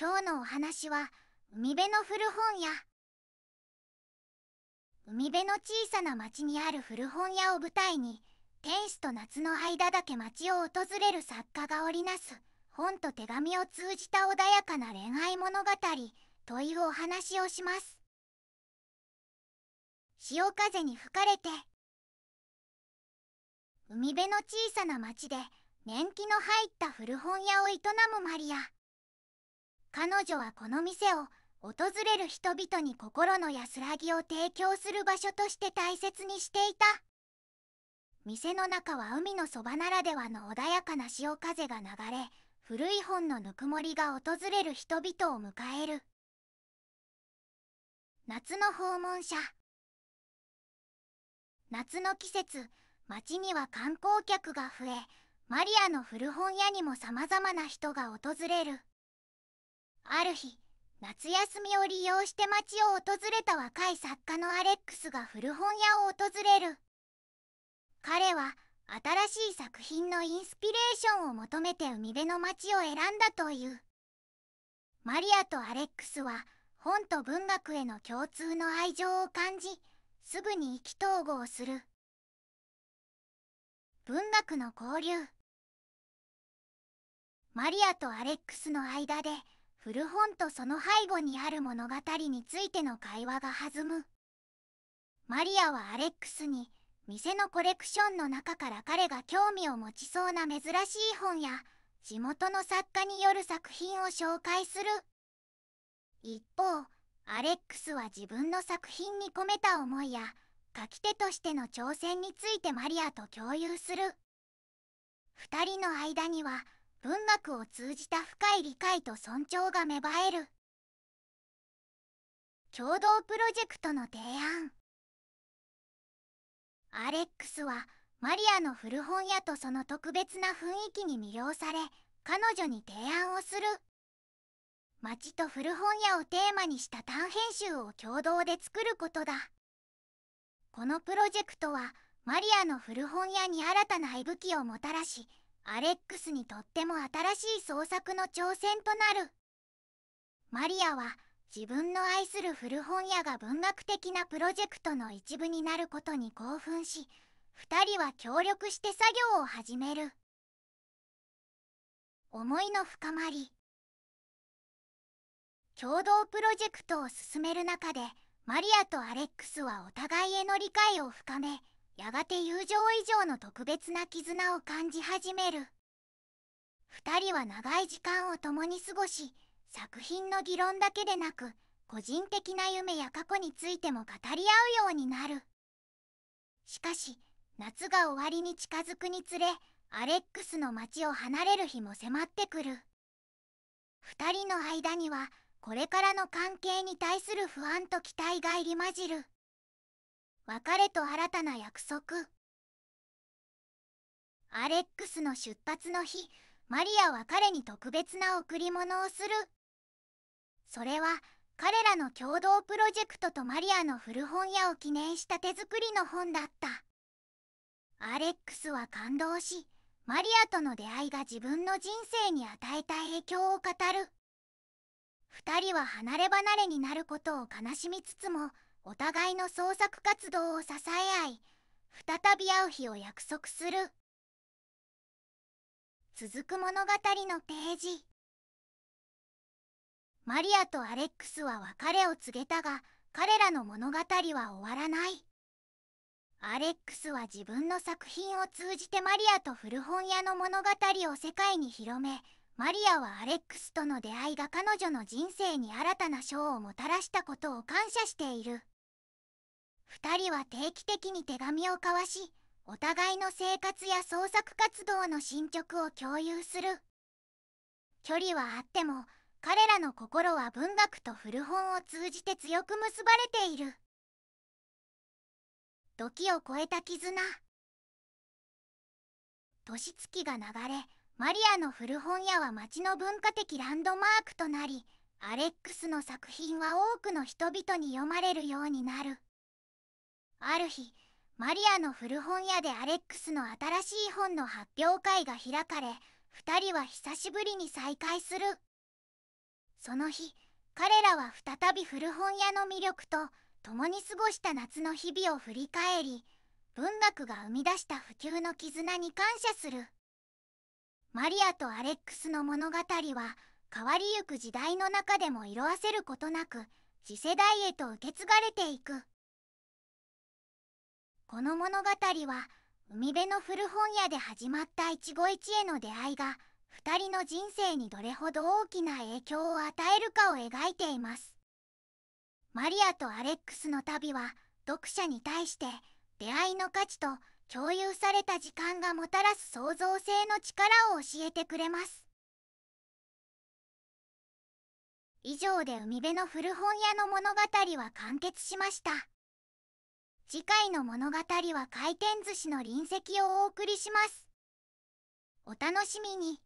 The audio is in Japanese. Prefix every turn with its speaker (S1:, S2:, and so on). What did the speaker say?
S1: 今日のお話は海辺の古本屋海辺の小さな町にある古本屋を舞台に天使と夏の間だけ町を訪れる作家が織りなす本と手紙を通じた穏やかな恋愛物語というお話をします潮風に吹かれて海辺の小さな町で年季の入った古本屋を営むマリア彼女はこの店を訪れる人々に心の安らぎを提供する場所として大切にしていた店の中は海のそばならではの穏やかな潮風が流れ古い本のぬくもりが訪れる人々を迎える夏の訪問者夏の季節町には観光客が増えマリアの古本屋にもさまざまな人が訪れるある日夏休みを利用して町を訪れた若い作家のアレックスが古本屋を訪れる彼は新しい作品のインスピレーションを求めて海辺の町を選んだというマリアとアレックスは本と文学への共通の愛情を感じすぐに意気投合する文学の交流マリアとアレックスの間で「古本とその背後にある物語についての会話が弾むマリアはアレックスに店のコレクションの中から彼が興味を持ちそうな珍しい本や地元の作家による作品を紹介する一方アレックスは自分の作品に込めた思いや書き手としての挑戦についてマリアと共有する2人の間には文学を通じた深い理解と尊重が芽生える共同プロジェクトの提案アレックスはマリアの古本屋とその特別な雰囲気に魅了され彼女に提案をする町と古本屋をテーマにした短編集を共同で作ることだこのプロジェクトはマリアの古本屋に新たな息吹をもたらしアレックスにとっても新しい創作の挑戦となるマリアは自分の愛する古本屋が文学的なプロジェクトの一部になることに興奮し2人は協力して作業を始める思いの深まり共同プロジェクトを進める中でマリアとアレックスはお互いへの理解を深めやがて友情以上の特別な絆を感じ始める2人は長い時間を共に過ごし作品の議論だけでなく個人的な夢や過去についても語り合うようになるしかし夏が終わりに近づくにつれアレックスの町を離れる日も迫ってくる2人の間にはこれからの関係に対する不安と期待が入り混じる別れと新たな約束アレックスの出発の日マリアは彼に特別な贈り物をするそれは彼らの共同プロジェクトとマリアの古本屋を記念した手作りの本だったアレックスは感動しマリアとの出会いが自分の人生に与えた影響を語る2人は離れ離れになることを悲しみつつもお互いの創作活動を支え合い再び会う日を約束する続く物語のページマリアとアレックスは別れを告げたが彼らの物語は終わらないアレックスは自分の作品を通じてマリアと古本屋の物語を世界に広めマリアはアレックスとの出会いが彼女の人生に新たな賞をもたらしたことを感謝している。2人は定期的に手紙を交わしお互いの生活や創作活動の進捗を共有する距離はあっても彼らの心は文学と古本を通じて強く結ばれている時を超えた絆年月が流れマリアの古本屋は町の文化的ランドマークとなりアレックスの作品は多くの人々に読まれるようになる。ある日マリアの古本屋でアレックスの新しい本の発表会が開かれ2人は久しぶりに再会するその日彼らは再び古本屋の魅力と共に過ごした夏の日々を振り返り文学が生み出した普及の絆に感謝するマリアとアレックスの物語は変わりゆく時代の中でも色あせることなく次世代へと受け継がれていく。この物語は海辺の古本屋で始まった一期一会の出会いが2人の人生にどれほど大きな影響を与えるかを描いていますマリアとアレックスの旅は読者に対して出会いの価値と共有された時間がもたらす創造性の力を教えてくれます以上で海辺の古本屋の物語は完結しました。次回の物語は回転寿司の隣席をお送りしますお楽しみに